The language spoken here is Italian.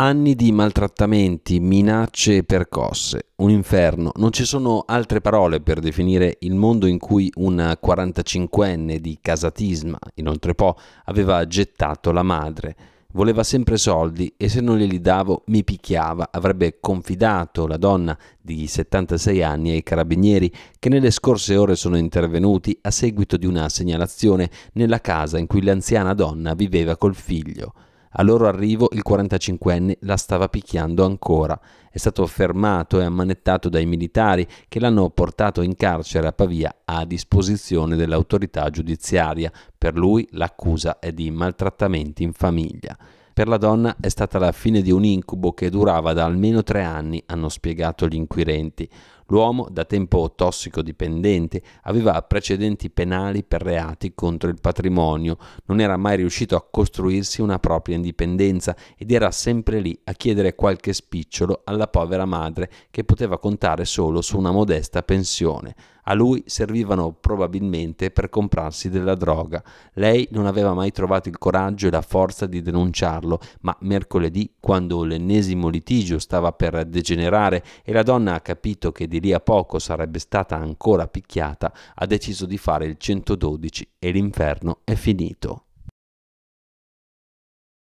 Anni di maltrattamenti, minacce e percosse, un inferno. Non ci sono altre parole per definire il mondo in cui una 45enne di casatisma, inoltre Po, aveva gettato la madre. Voleva sempre soldi e se non glieli davo mi picchiava, avrebbe confidato la donna di 76 anni ai carabinieri che nelle scorse ore sono intervenuti a seguito di una segnalazione nella casa in cui l'anziana donna viveva col figlio. Al loro arrivo il 45enne la stava picchiando ancora. È stato fermato e ammanettato dai militari che l'hanno portato in carcere a Pavia a disposizione dell'autorità giudiziaria. Per lui l'accusa è di maltrattamenti in famiglia. Per la donna è stata la fine di un incubo che durava da almeno tre anni, hanno spiegato gli inquirenti. L'uomo, da tempo tossicodipendente, aveva precedenti penali per reati contro il patrimonio, non era mai riuscito a costruirsi una propria indipendenza ed era sempre lì a chiedere qualche spicciolo alla povera madre che poteva contare solo su una modesta pensione. A lui servivano probabilmente per comprarsi della droga. Lei non aveva mai trovato il coraggio e la forza di denunciarlo, ma mercoledì, quando l'ennesimo litigio stava per degenerare e la donna ha capito che di lì a poco sarebbe stata ancora picchiata, ha deciso di fare il 112 e l'inferno è finito.